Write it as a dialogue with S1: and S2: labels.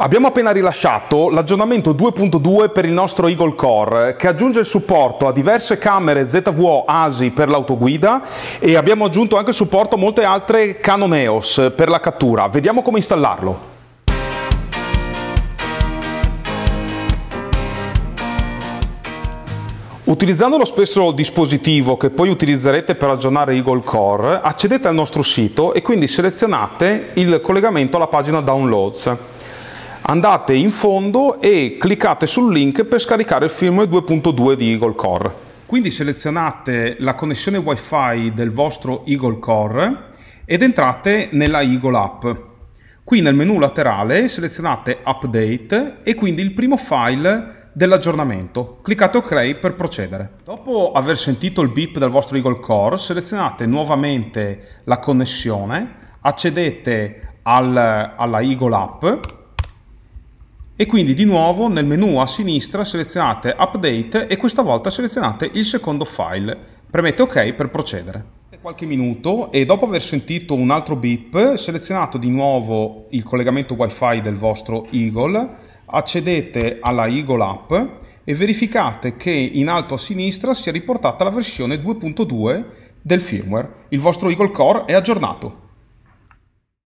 S1: Abbiamo appena rilasciato l'aggiornamento 2.2 per il nostro Eagle Core che aggiunge il supporto a diverse camere ZWO ASI per l'autoguida e abbiamo aggiunto anche il supporto a molte altre Canon EOS per la cattura. Vediamo come installarlo. Utilizzando lo stesso dispositivo che poi utilizzerete per aggiornare Eagle Core, accedete al nostro sito e quindi selezionate il collegamento alla pagina Downloads andate in fondo e cliccate sul link per scaricare il firmware 2.2 di Eagle Core. Quindi selezionate la connessione Wi-Fi del vostro Eagle Core ed entrate nella Eagle App. Qui nel menu laterale selezionate Update e quindi il primo file dell'aggiornamento. Cliccate OK per procedere. Dopo aver sentito il beep del vostro Eagle Core, selezionate nuovamente la connessione, accedete al, alla Eagle App e quindi di nuovo nel menu a sinistra selezionate Update e questa volta selezionate il secondo file. Premete OK per procedere. Qualche minuto e dopo aver sentito un altro beep selezionate di nuovo il collegamento wifi del vostro Eagle, accedete alla Eagle app e verificate che in alto a sinistra sia riportata la versione 2.2 del firmware. Il vostro Eagle Core è aggiornato.